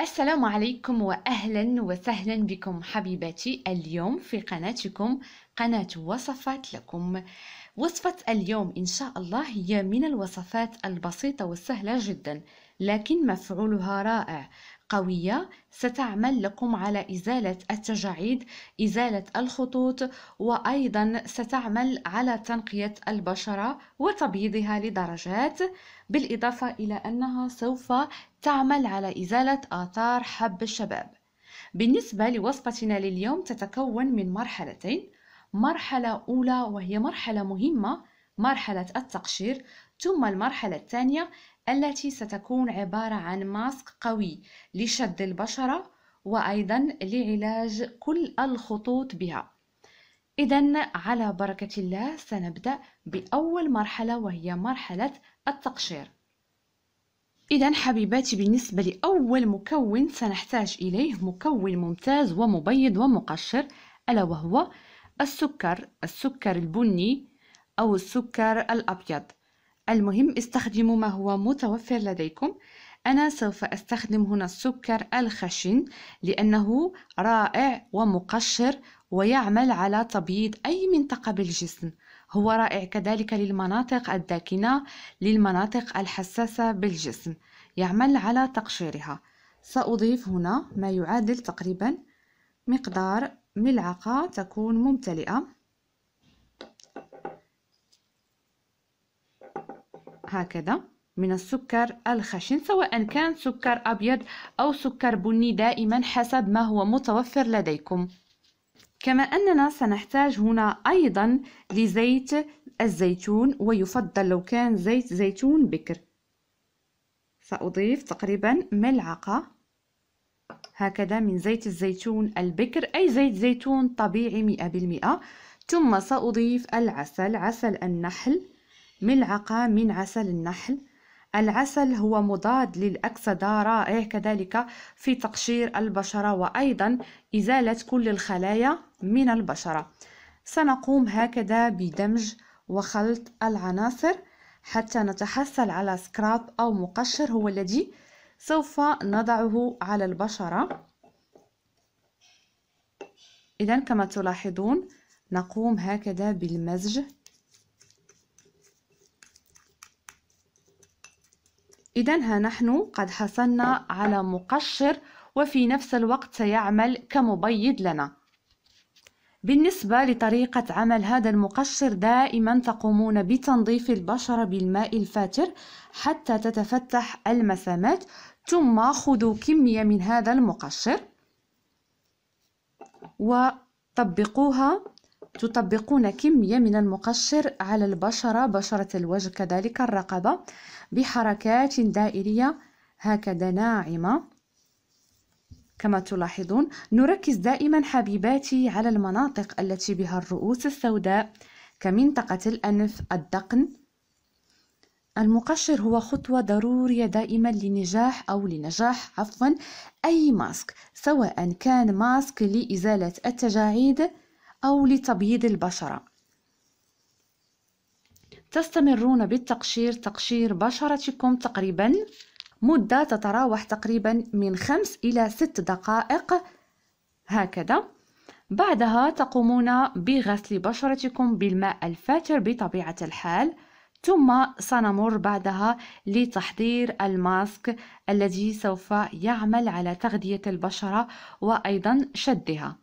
السلام عليكم واهلا وسهلا بكم حبيباتي اليوم في قناتكم قناه وصفات لكم وصفه اليوم ان شاء الله هي من الوصفات البسيطه والسهله جدا لكن مفعولها رائع قوية ستعمل لكم على إزالة التجاعيد إزالة الخطوط وأيضا ستعمل على تنقية البشرة وتبييضها لدرجات بالإضافة إلى أنها سوف تعمل على إزالة آثار حب الشباب بالنسبة لوصفتنا لليوم تتكون من مرحلتين مرحلة أولى وهي مرحلة مهمة مرحلة التقشير ثم المرحلة الثانية التي ستكون عبارة عن ماسك قوي لشد البشرة وأيضا لعلاج كل الخطوط بها إذا على بركة الله سنبدأ بأول مرحلة وهي مرحلة التقشير إذا حبيباتي بالنسبة لأول مكون سنحتاج إليه مكون ممتاز ومبيض ومقشر ألا وهو السكر السكر البني أو السكر الأبيض المهم استخدموا ما هو متوفر لديكم أنا سوف أستخدم هنا السكر الخشن لأنه رائع ومقشر ويعمل على تبييض أي منطقة بالجسم هو رائع كذلك للمناطق الداكنة للمناطق الحساسة بالجسم يعمل على تقشيرها سأضيف هنا ما يعادل تقريبا مقدار ملعقة تكون ممتلئة هكذا من السكر الخشن سواء كان سكر أبيض أو سكر بني دائما حسب ما هو متوفر لديكم كما أننا سنحتاج هنا أيضا لزيت الزيتون ويفضل لو كان زيت زيتون بكر سأضيف تقريبا ملعقة هكذا من زيت الزيتون البكر أي زيت زيتون طبيعي مئة بالمئة ثم سأضيف العسل عسل النحل ملعقة من عسل النحل العسل هو مضاد للأكسدة رائع إيه، كذلك في تقشير البشرة وأيضا إزالة كل الخلايا من البشرة سنقوم هكذا بدمج وخلط العناصر حتى نتحصل على سكراب أو مقشر هو الذي سوف نضعه على البشرة إذا كما تلاحظون نقوم هكذا بالمزج إذا ها نحن قد حصلنا على مقشر وفي نفس الوقت سيعمل كمبيض لنا بالنسبة لطريقة عمل هذا المقشر دائما تقومون بتنظيف البشرة بالماء الفاتر حتى تتفتح المسامات ثم خذوا كمية من هذا المقشر وطبقوها تطبقون كمية من المقشر على البشرة بشرة الوجه كذلك الرقبة بحركات دائرية هكذا ناعمة كما تلاحظون نركز دائما حبيباتي على المناطق التي بها الرؤوس السوداء كمنطقة الأنف الدقن المقشر هو خطوة ضرورية دائما لنجاح أو لنجاح عفوا أي ماسك سواء كان ماسك لإزالة التجاعيد أو لتبييض البشرة تستمرون بالتقشير تقشير بشرتكم تقريبا مدة تتراوح تقريبا من خمس إلى ست دقائق هكذا بعدها تقومون بغسل بشرتكم بالماء الفاتر بطبيعة الحال ثم سنمر بعدها لتحضير الماسك الذي سوف يعمل على تغذية البشرة وأيضا شدها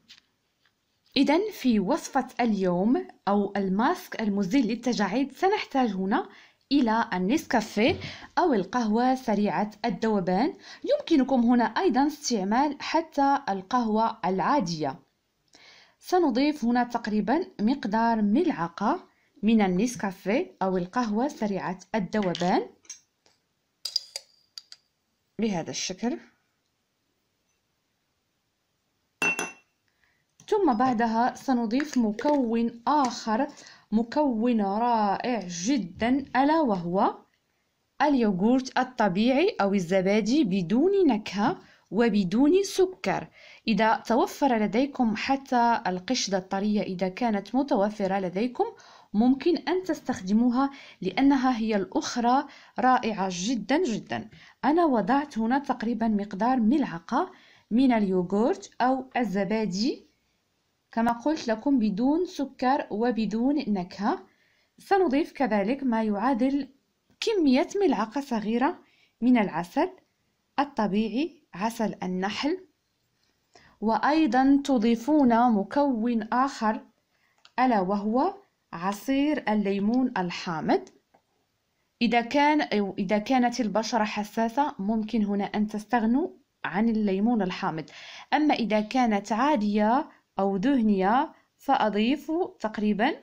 إذا في وصفة اليوم أو الماسك المزيل للتجاعيد سنحتاج هنا إلى النسكافيه أو القهوة سريعة الذوبان يمكنكم هنا أيضا استعمال حتى القهوة العادية سنضيف هنا تقريبا مقدار ملعقة من النسكافيه أو القهوة سريعة الذوبان بهذا الشكل ثم بعدها سنضيف مكون آخر مكون رائع جدا ألا وهو اليوغورت الطبيعي أو الزبادي بدون نكهة وبدون سكر إذا توفر لديكم حتى القشدة الطرية إذا كانت متوفرة لديكم ممكن أن تستخدموها لأنها هي الأخرى رائعة جدا جدا أنا وضعت هنا تقريبا مقدار ملعقة من اليوغورت أو الزبادي كما قلت لكم بدون سكر وبدون نكهة سنضيف كذلك ما يعادل كمية ملعقة صغيرة من العسل الطبيعي عسل النحل وأيضا تضيفون مكون آخر ألا وهو عصير الليمون الحامض إذا, كان إذا كانت البشرة حساسة ممكن هنا أن تستغنوا عن الليمون الحامض أما إذا كانت عادية أو دهنية سأضيف تقريبا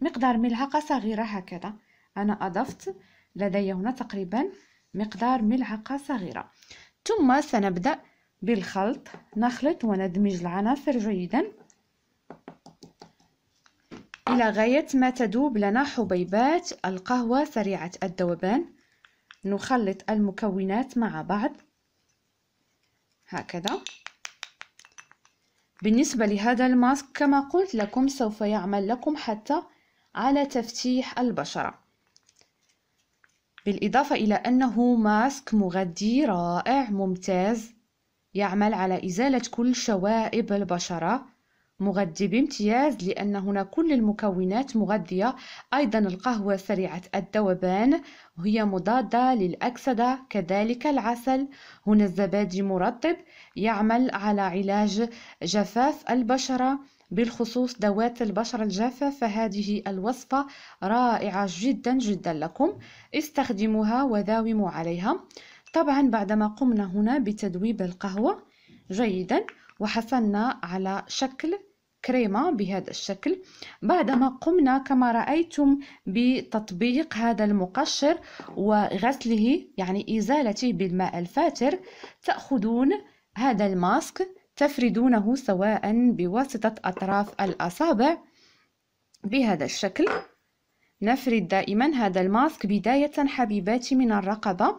مقدار ملعقة صغيرة هكذا أنا أضفت لدي هنا تقريبا مقدار ملعقة صغيرة ثم سنبدأ بالخلط نخلط وندمج العناصر جيدا إلى غاية ما تذوب لنا حبيبات القهوة سريعة الذوبان نخلط المكونات مع بعض هكذا بالنسبة لهذا الماسك كما قلت لكم سوف يعمل لكم حتى على تفتيح البشرة بالإضافة إلى أنه ماسك مغذي رائع ممتاز يعمل على إزالة كل شوائب البشرة مغذي بامتياز لأن هنا كل المكونات مغذية أيضا القهوة سريعة الذوبان وهي مضادة للأكسدة كذلك العسل هنا الزبادي مرطب يعمل على علاج جفاف البشرة بالخصوص ذوات البشرة الجافة فهذه الوصفة رائعة جدا جدا لكم استخدموها وداوموا عليها طبعا بعدما قمنا هنا بتذويب القهوة جيدا وحصلنا على شكل كريمة بهذا الشكل بعدما قمنا كما رأيتم بتطبيق هذا المقشر وغسله يعني إزالته بالماء الفاتر تأخذون هذا الماسك تفردونه سواء بواسطة أطراف الأصابع بهذا الشكل نفرد دائما هذا الماسك بداية حبيباتي من الرقبة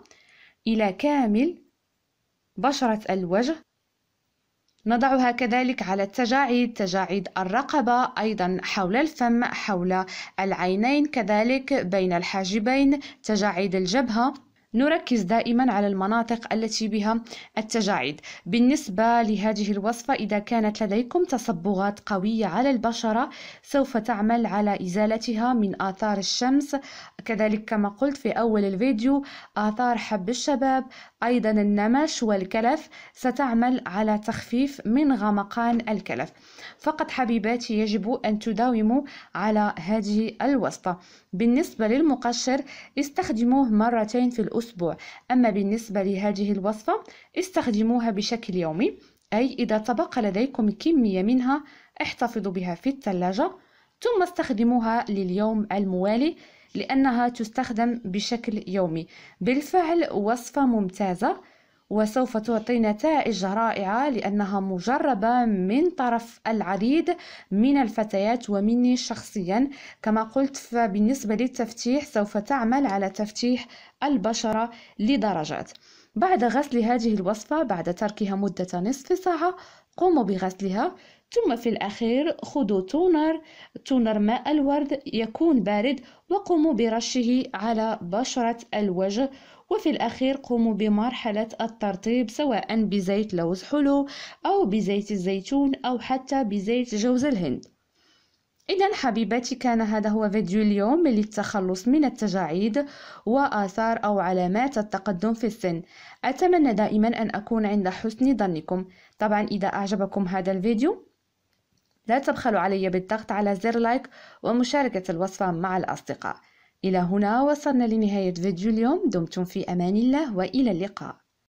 إلى كامل بشرة الوجه نضعها كذلك على التجاعيد تجاعيد الرقبة أيضا حول الفم حول العينين كذلك بين الحاجبين تجاعيد الجبهة نركز دائما على المناطق التي بها التجاعيد بالنسبة لهذه الوصفة إذا كانت لديكم تصبغات قوية على البشرة سوف تعمل على إزالتها من آثار الشمس كذلك كما قلت في أول الفيديو آثار حب الشباب أيضا النمش والكلف ستعمل على تخفيف من غمقان الكلف فقط حبيباتي يجب أن تداوموا على هذه الوصفة بالنسبة للمقشر استخدموه مرتين في الأسبوع أسبوع أما بالنسبة لهذه الوصفة استخدموها بشكل يومي أي إذا تبقى لديكم كمية منها احتفظوا بها في الثلاجة ثم استخدموها لليوم الموالي لأنها تستخدم بشكل يومي بالفعل وصفة ممتازة وسوف تعطي نتائج رائعة لأنها مجربة من طرف العديد من الفتيات ومني شخصيا كما قلت فبالنسبة للتفتيح سوف تعمل على تفتيح البشرة لدرجات بعد غسل هذه الوصفة بعد تركها مدة نصف ساعة قوموا بغسلها ثم في الأخير خذوا تونر تونر ماء الورد يكون بارد وقوموا برشه على بشرة الوجه وفي الأخير قوموا بمرحلة الترطيب سواء بزيت لوز حلو أو بزيت الزيتون أو حتى بزيت جوز الهند إذا حبيباتي كان هذا هو فيديو اليوم للتخلص من التجاعيد وآثار أو علامات التقدم في السن أتمنى دائما أن أكون عند حسن ظنكم طبعا إذا أعجبكم هذا الفيديو لا تبخلوا علي بالضغط على زر لايك ومشاركة الوصفة مع الأصدقاء إلى هنا وصلنا لنهاية فيديو اليوم دمتم في أمان الله وإلى اللقاء